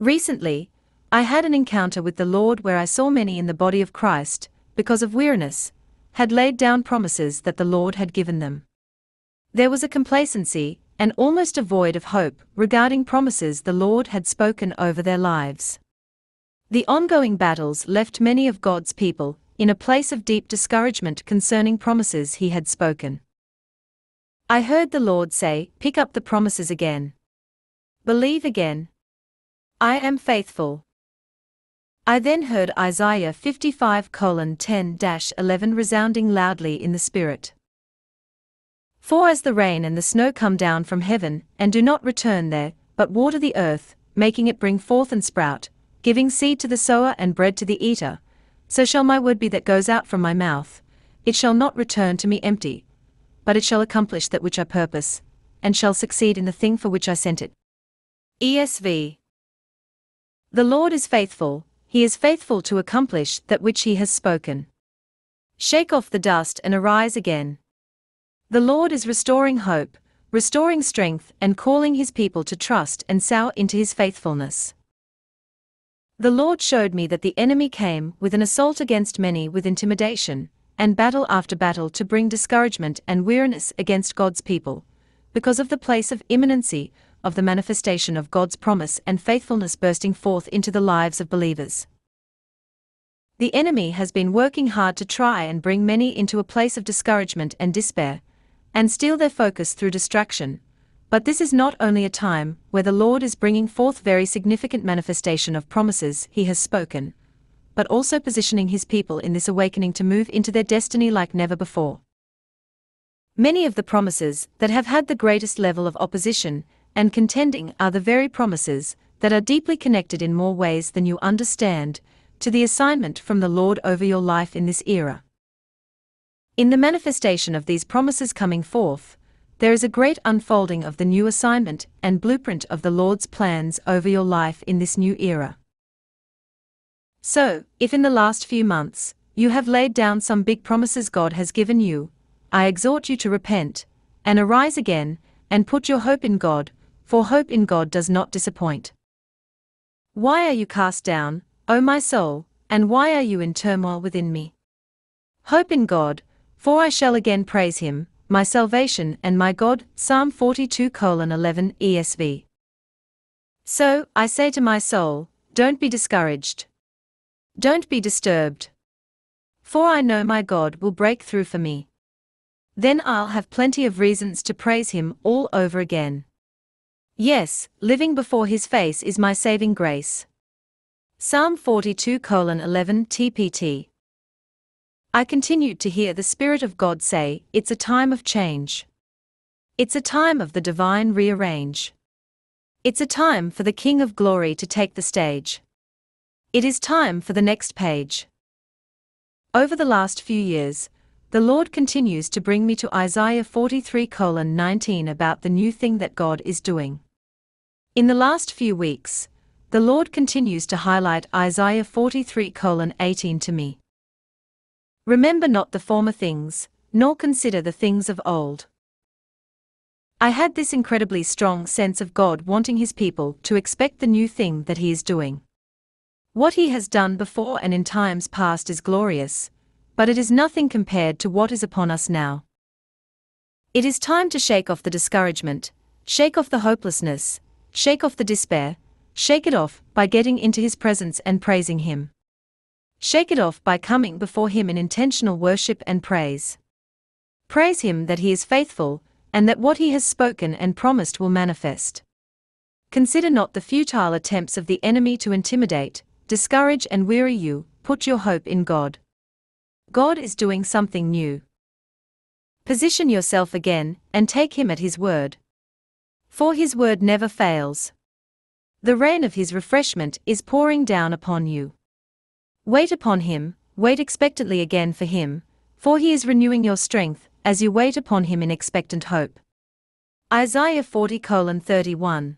Recently, I had an encounter with the Lord where I saw many in the body of Christ, because of weariness, had laid down promises that the Lord had given them. There was a complacency, and almost a void of hope, regarding promises the Lord had spoken over their lives. The ongoing battles left many of God's people in a place of deep discouragement concerning promises he had spoken. I heard the Lord say, Pick up the promises again. Believe again, I am faithful. I then heard Isaiah 55 10 11 resounding loudly in the Spirit. For as the rain and the snow come down from heaven, and do not return there, but water the earth, making it bring forth and sprout, giving seed to the sower and bread to the eater, so shall my word be that goes out from my mouth, it shall not return to me empty, but it shall accomplish that which I purpose, and shall succeed in the thing for which I sent it. ESV the Lord is faithful, he is faithful to accomplish that which he has spoken. Shake off the dust and arise again. The Lord is restoring hope, restoring strength, and calling his people to trust and sow into his faithfulness. The Lord showed me that the enemy came with an assault against many with intimidation, and battle after battle to bring discouragement and weariness against God's people, because of the place of imminency of the manifestation of God's promise and faithfulness bursting forth into the lives of believers. The enemy has been working hard to try and bring many into a place of discouragement and despair, and steal their focus through distraction. But this is not only a time where the Lord is bringing forth very significant manifestation of promises he has spoken, but also positioning his people in this awakening to move into their destiny like never before. Many of the promises that have had the greatest level of opposition and contending are the very promises that are deeply connected in more ways than you understand to the assignment from the Lord over your life in this era. In the manifestation of these promises coming forth, there is a great unfolding of the new assignment and blueprint of the Lord's plans over your life in this new era. So, if in the last few months, you have laid down some big promises God has given you, I exhort you to repent, and arise again, and put your hope in God, for hope in God does not disappoint. Why are you cast down, O my soul, and why are you in turmoil within me? Hope in God, for I shall again praise him, my salvation and my God. Psalm 42 11 ESV. So, I say to my soul, don't be discouraged. Don't be disturbed. For I know my God will break through for me. Then I'll have plenty of reasons to praise him all over again. Yes, living before his face is my saving grace. Psalm 42 11 TPT. I continued to hear the Spirit of God say, It's a time of change. It's a time of the divine rearrange. It's a time for the King of Glory to take the stage. It is time for the next page. Over the last few years, the Lord continues to bring me to Isaiah 43 19 about the new thing that God is doing. In the last few weeks, the Lord continues to highlight Isaiah 43:18 to me. Remember not the former things, nor consider the things of old. I had this incredibly strong sense of God wanting His people to expect the new thing that He is doing. What He has done before and in times past is glorious, but it is nothing compared to what is upon us now. It is time to shake off the discouragement, shake off the hopelessness, Shake off the despair, shake it off by getting into His presence and praising Him. Shake it off by coming before Him in intentional worship and praise. Praise Him that He is faithful, and that what He has spoken and promised will manifest. Consider not the futile attempts of the enemy to intimidate, discourage, and weary you, put your hope in God. God is doing something new. Position yourself again, and take Him at His word for his word never fails. The rain of his refreshment is pouring down upon you. Wait upon him, wait expectantly again for him, for he is renewing your strength, as you wait upon him in expectant hope. Isaiah 40 31